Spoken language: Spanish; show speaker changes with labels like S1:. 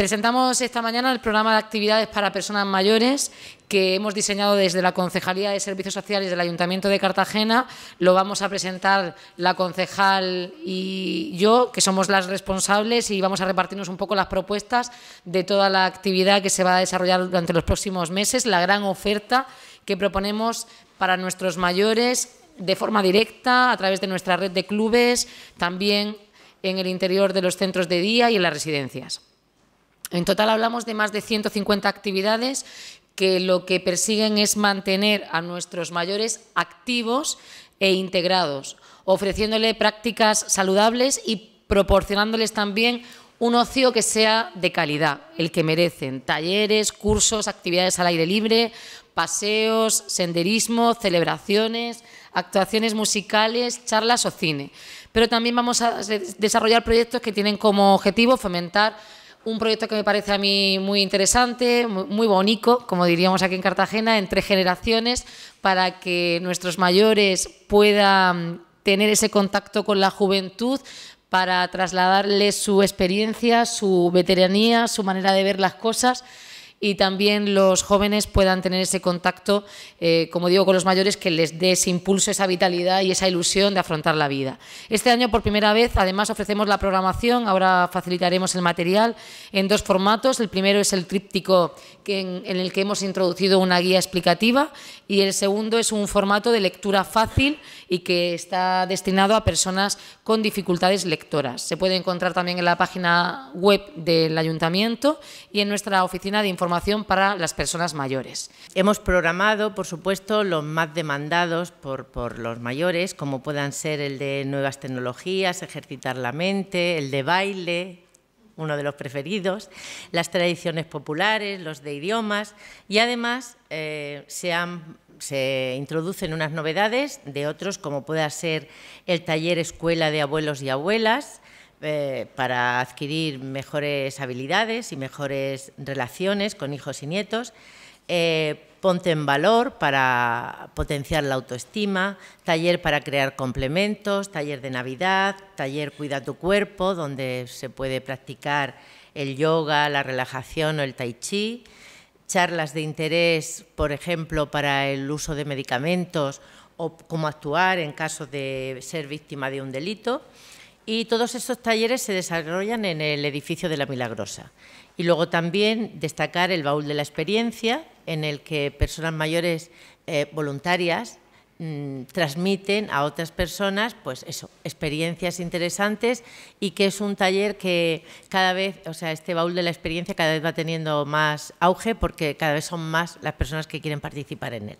S1: Presentamos esta mañana el programa de actividades para personas mayores que hemos diseñado desde la Concejalía de Servicios Sociales del Ayuntamiento de Cartagena. Lo vamos a presentar la concejal y yo, que somos las responsables, y vamos a repartirnos un poco las propuestas de toda la actividad que se va a desarrollar durante los próximos meses, la gran oferta que proponemos para nuestros mayores de forma directa, a través de nuestra red de clubes, también en el interior de los centros de día y en las residencias. En total hablamos de más de 150 actividades que lo que persiguen es mantener a nuestros mayores activos e integrados, ofreciéndole prácticas saludables y proporcionándoles también un ocio que sea de calidad, el que merecen, talleres, cursos, actividades al aire libre, paseos, senderismo, celebraciones, actuaciones musicales, charlas o cine. Pero también vamos a desarrollar proyectos que tienen como objetivo fomentar un proyecto que me parece a mí muy interesante, muy bonito, como diríamos aquí en Cartagena, entre generaciones, para que nuestros mayores puedan tener ese contacto con la juventud para trasladarles su experiencia, su veteranía, su manera de ver las cosas y también los jóvenes puedan tener ese contacto, eh, como digo, con los mayores que les dé ese impulso, esa vitalidad y esa ilusión de afrontar la vida. Este año, por primera vez, además ofrecemos la programación, ahora facilitaremos el material en dos formatos. El primero es el tríptico en el que hemos introducido una guía explicativa y el segundo es un formato de lectura fácil y que está destinado a personas con dificultades lectoras. Se puede encontrar también en la página web del ayuntamiento y en nuestra oficina de información para las personas mayores.
S2: Hemos programado, por supuesto, los más demandados por, los mayores, como puedan ser el de nuevas tecnologías, ejercitar la mente, el de baile, uno de los preferidos, las tradiciones populares, los de idiomas y además eh, se, introducen unas novedades de otros como pueda ser el taller escuela de abuelos y abuelas, eh, para adquirir mejores habilidades y mejores relaciones con hijos y nietos. Eh, ponte en valor para potenciar la autoestima, taller para crear complementos, taller de Navidad, taller Cuida tu cuerpo, donde se puede practicar el yoga, la relajación o el tai chi, charlas de interés, por ejemplo, para el uso de medicamentos o cómo actuar en caso de ser víctima de un delito y todos estos talleres se desarrollan en el edificio de La Milagrosa. Y luego también destacar el baúl de la experiencia, en el que personas mayores eh, voluntarias mm, transmiten a otras personas, pues eso, experiencias interesantes y que es un taller que cada vez, o sea, este baúl de la experiencia cada vez va teniendo más auge porque cada vez son más las personas que quieren participar en él.